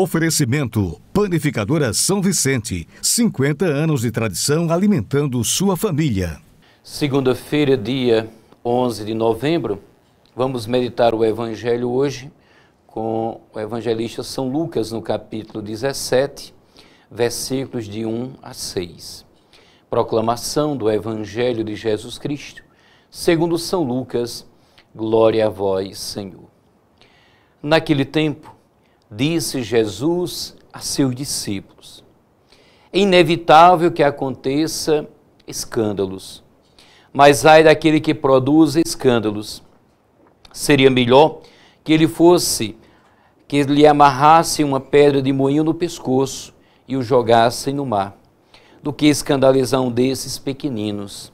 Oferecimento Panificadora São Vicente, 50 anos de tradição alimentando sua família. Segunda-feira, dia 11 de novembro, vamos meditar o evangelho hoje com o evangelista São Lucas no capítulo 17, versículos de 1 a 6. Proclamação do evangelho de Jesus Cristo, segundo São Lucas. Glória a vós, Senhor. Naquele tempo, disse Jesus a seus discípulos. É inevitável que aconteça escândalos, mas ai daquele que produz escândalos. Seria melhor que ele fosse, que lhe amarrasse uma pedra de moinho no pescoço e o jogassem no mar, do que escandalizar um desses pequeninos.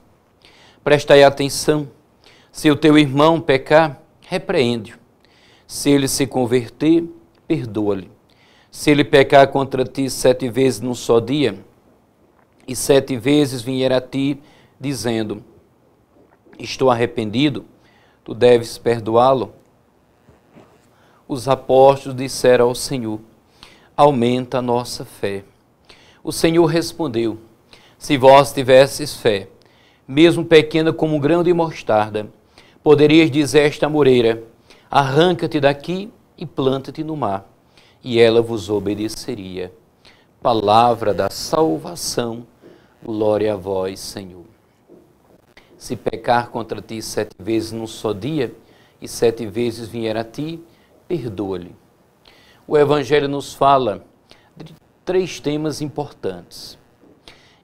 Prestai atenção, se o teu irmão pecar, repreende-o. Se ele se converter, perdoa-lhe. Se ele pecar contra ti sete vezes num só dia, e sete vezes vier a ti dizendo: Estou arrependido, tu deves perdoá-lo. Os apóstolos disseram ao Senhor: Aumenta a nossa fé. O Senhor respondeu: Se vós tivesses fé, mesmo pequena como um grão de mostarda, poderias dizer esta moreira: Arranca-te daqui e planta-te no mar, e ela vos obedeceria. Palavra da salvação, glória a vós, Senhor. Se pecar contra ti sete vezes num só dia, e sete vezes vier a ti, perdoa-lhe. O Evangelho nos fala de três temas importantes.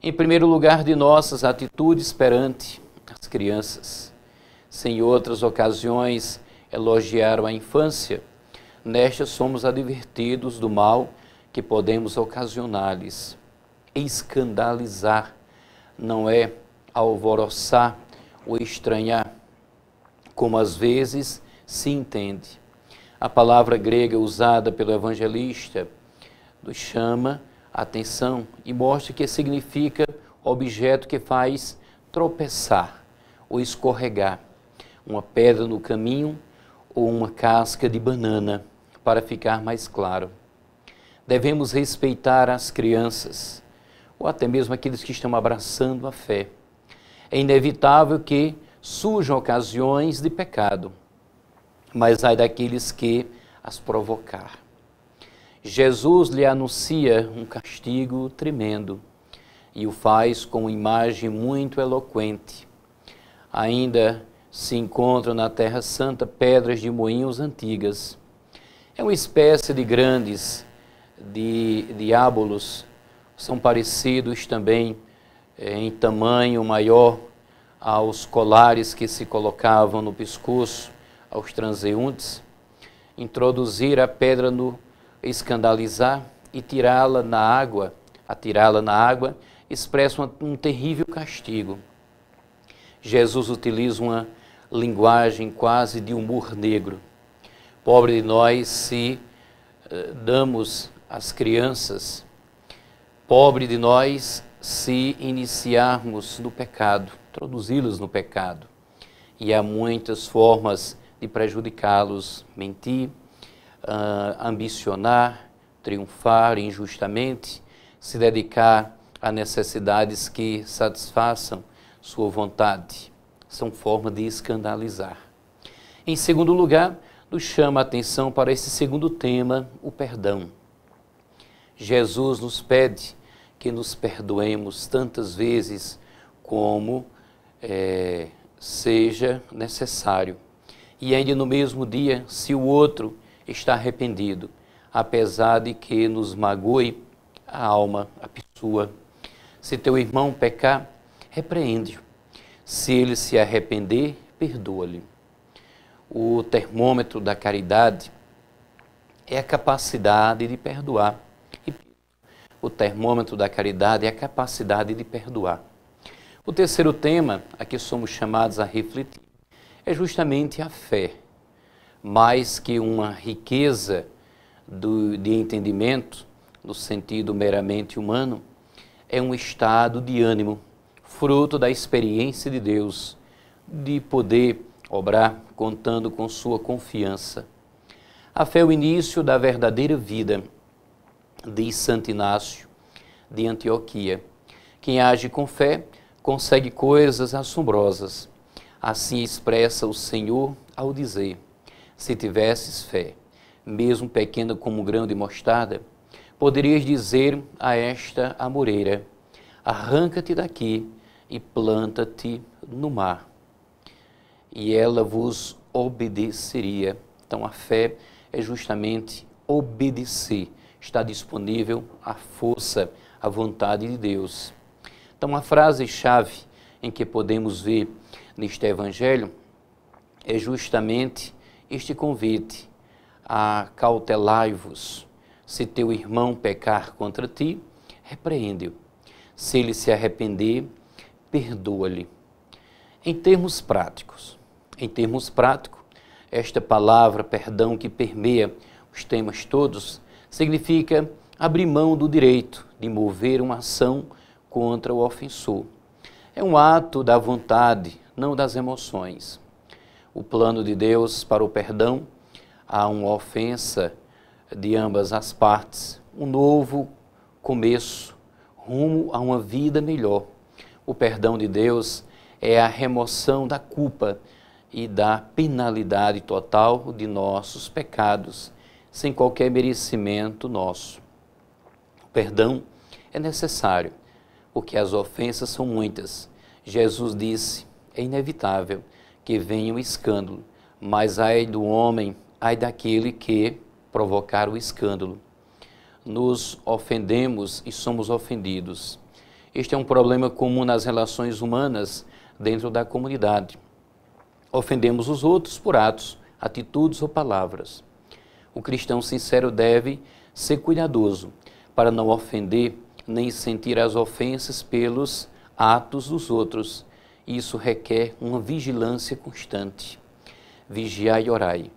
Em primeiro lugar, de nossas atitudes perante as crianças. Sem outras ocasiões, elogiaram a infância Nesta somos advertidos do mal que podemos ocasionar-lhes. Escandalizar não é alvoroçar ou estranhar, como às vezes se entende. A palavra grega usada pelo evangelista nos chama a atenção e mostra que significa objeto que faz tropeçar ou escorregar, uma pedra no caminho ou uma casca de banana para ficar mais claro. Devemos respeitar as crianças, ou até mesmo aqueles que estão abraçando a fé. É inevitável que surjam ocasiões de pecado, mas ai daqueles que as provocar. Jesus lhe anuncia um castigo tremendo e o faz com uma imagem muito eloquente. Ainda se encontram na Terra Santa pedras de moinhos antigas é uma espécie de grandes de diabolos, são parecidos também eh, em tamanho maior aos colares que se colocavam no pescoço aos transeuntes, introduzir a pedra no escandalizar e tirá-la na água, atirá-la na água, expressa um, um terrível castigo. Jesus utiliza uma linguagem quase de humor negro Pobre de nós se eh, damos às crianças, pobre de nós se iniciarmos no pecado, introduzi-los no pecado. E há muitas formas de prejudicá-los: mentir, uh, ambicionar, triunfar injustamente, se dedicar a necessidades que satisfaçam sua vontade. São formas de escandalizar. Em segundo lugar, nos chama a atenção para esse segundo tema, o perdão. Jesus nos pede que nos perdoemos tantas vezes como é, seja necessário. E ainda no mesmo dia, se o outro está arrependido, apesar de que nos magoe a alma, a pessoa. Se teu irmão pecar, repreende-o. Se ele se arrepender, perdoa-lhe o termômetro da caridade é a capacidade de perdoar. O termômetro da caridade é a capacidade de perdoar. O terceiro tema a que somos chamados a refletir é justamente a fé. Mais que uma riqueza do, de entendimento, no sentido meramente humano, é um estado de ânimo, fruto da experiência de Deus, de poder obrar contando com sua confiança. A fé é o início da verdadeira vida, diz Santo Inácio de Antioquia. Quem age com fé consegue coisas assombrosas. Assim expressa o Senhor ao dizer: Se tivesses fé, mesmo pequena como grão de mostarda, poderias dizer a esta amoreira: Arranca-te daqui e planta-te no mar e ela vos obedeceria. Então a fé é justamente obedecer, está disponível a força, a vontade de Deus. Então a frase-chave em que podemos ver neste evangelho é justamente este convite a cautelai-vos. Se teu irmão pecar contra ti, repreende-o. Se ele se arrepender, perdoa-lhe. Em termos práticos, em termos práticos, esta palavra perdão que permeia os temas todos significa abrir mão do direito de mover uma ação contra o ofensor. É um ato da vontade, não das emoções. O plano de Deus para o perdão a uma ofensa de ambas as partes, um novo começo rumo a uma vida melhor. O perdão de Deus é a remoção da culpa e da penalidade total de nossos pecados, sem qualquer merecimento nosso. O perdão é necessário, porque as ofensas são muitas. Jesus disse: é inevitável que venha o escândalo, mas ai do homem, ai daquele que provocar o escândalo. Nos ofendemos e somos ofendidos. Este é um problema comum nas relações humanas dentro da comunidade ofendemos os outros por atos, atitudes ou palavras. O cristão sincero deve ser cuidadoso para não ofender nem sentir as ofensas pelos atos dos outros. Isso requer uma vigilância constante. Vigiai e orai,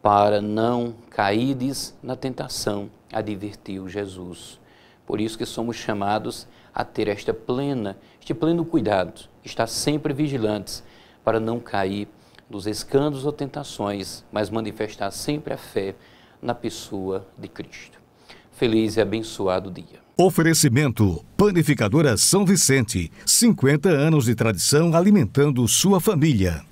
para não caídes na tentação, advertiu Jesus. Por isso que somos chamados a ter esta plena, este pleno cuidado, estar sempre vigilantes para não cair dos escândalos ou tentações, mas manifestar sempre a fé na pessoa de Cristo. Feliz e abençoado dia. Oferecimento Panificadora São Vicente, 50 anos de tradição alimentando sua família.